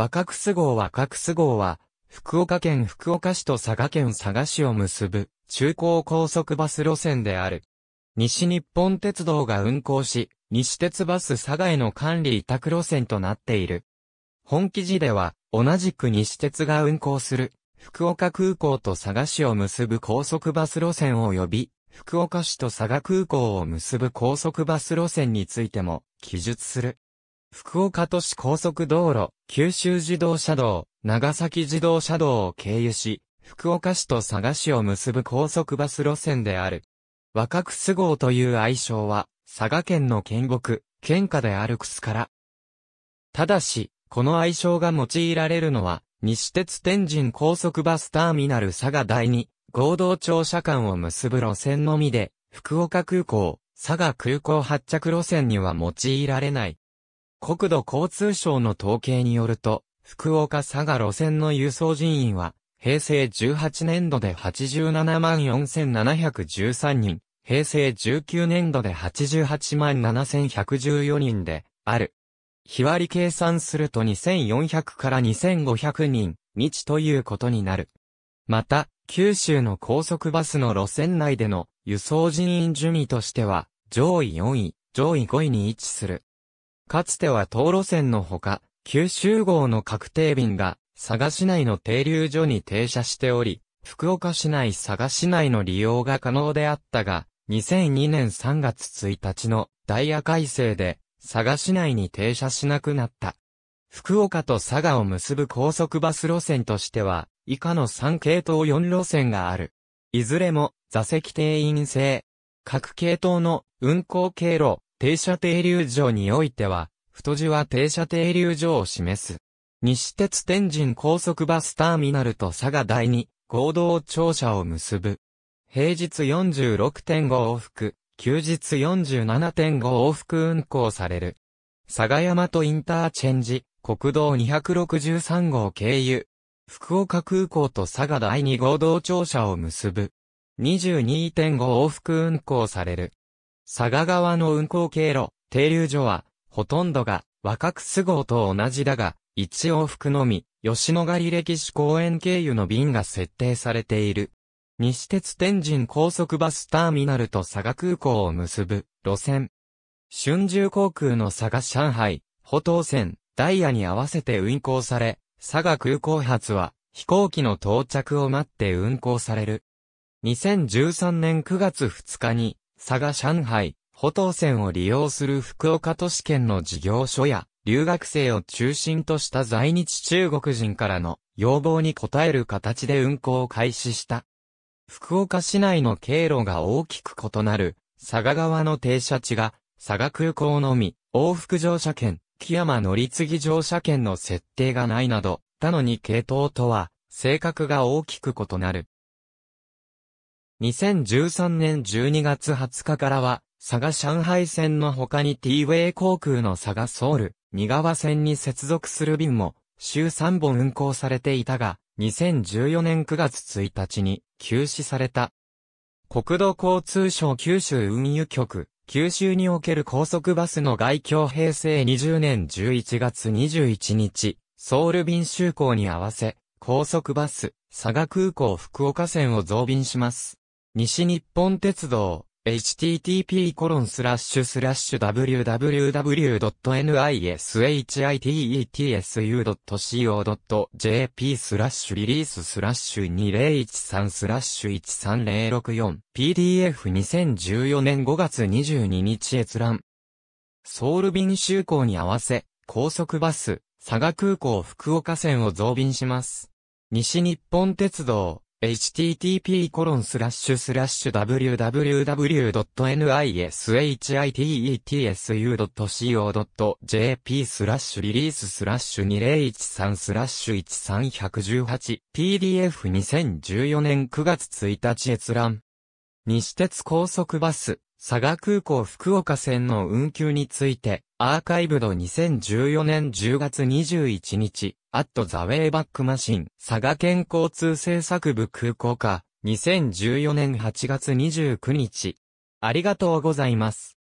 若楠号若楠号は、福岡県福岡市と佐賀県佐賀市を結ぶ、中高高速バス路線である。西日本鉄道が運行し、西鉄バス佐賀への管理委託路線となっている。本記事では、同じく西鉄が運行する、福岡空港と佐賀市を結ぶ高速バス路線を呼び、福岡市と佐賀空港を結ぶ高速バス路線についても記述する。福岡都市高速道路、九州自動車道、長崎自動車道を経由し、福岡市と佐賀市を結ぶ高速バス路線である。若くす号という愛称は、佐賀県の県北、県下であるくすから。ただし、この愛称が用いられるのは、西鉄天神高速バスターミナル佐賀第二、合同庁舎間を結ぶ路線のみで、福岡空港、佐賀空港発着路線には用いられない。国土交通省の統計によると、福岡佐賀路線の輸送人員は、平成18年度で87万4713人、平成19年度で88万7114人で、ある。日割り計算すると2400から2500人、日ということになる。また、九州の高速バスの路線内での輸送人員順位としては、上位4位、上位5位に位置する。かつては当路線のほか、九州号の確定便が、佐賀市内の停留所に停車しており、福岡市内佐賀市内の利用が可能であったが、2002年3月1日のダイヤ改正で、佐賀市内に停車しなくなった。福岡と佐賀を結ぶ高速バス路線としては、以下の3系統4路線がある。いずれも座席定員制。各系統の運行経路、停車停留場においては、太字は停車停留場を示す。西鉄天神高速バスターミナルと佐賀第二合同庁舎を結ぶ。平日46.5往復、休日47.5往復運行される。佐賀山とインターチェンジ、国道263号経由。福岡空港と佐賀第二合同庁舎を結ぶ。22.5往復運行される。佐賀川の運行経路、停留所は、ほとんどが、若く都号と同じだが、一往復のみ、吉野ヶ里歴史公園経由の便が設定されている。西鉄天神高速バスターミナルと佐賀空港を結ぶ路線。春秋航空の佐賀上海、歩東線、ダイヤに合わせて運行され、佐賀空港発は飛行機の到着を待って運行される。2013年9月2日に佐賀上海、歩道線を利用する福岡都市圏の事業所や、留学生を中心とした在日中国人からの要望に応える形で運行を開始した。福岡市内の経路が大きく異なる、佐賀側の停車地が、佐賀空港のみ、往復乗車券、木山乗り継ぎ乗車券の設定がないなど、他の2系統とは、性格が大きく異なる。2013年12月20日からは、佐賀上海線の他に t ウェイ航空の佐賀ソウル、新川線に接続する便も、週3本運行されていたが、2014年9月1日に休止された。国土交通省九州運輸局、九州における高速バスの外境平成20年11月21日、ソウル便就航に合わせ、高速バス、佐賀空港福岡線を増便します。西日本鉄道、http://www.nishitetsu.co.jp スラッシュリリーススラッシュ2013スラッシュ 13064PDF2014 年5月22日閲覧。ソウル便就航に合わせ、高速バス、佐賀空港福岡線を増便します。西日本鉄道、http://www.nishitetu.co.jp スラッシュリリーススラッシュ2013スラッシュ13118 PDF2014 年9月1日閲覧西鉄高速バス佐賀空港福岡線の運休について、アーカイブド2014年10月21日、アットザウェイバックマシン、佐賀県交通政策部空港課、2014年8月29日。ありがとうございます。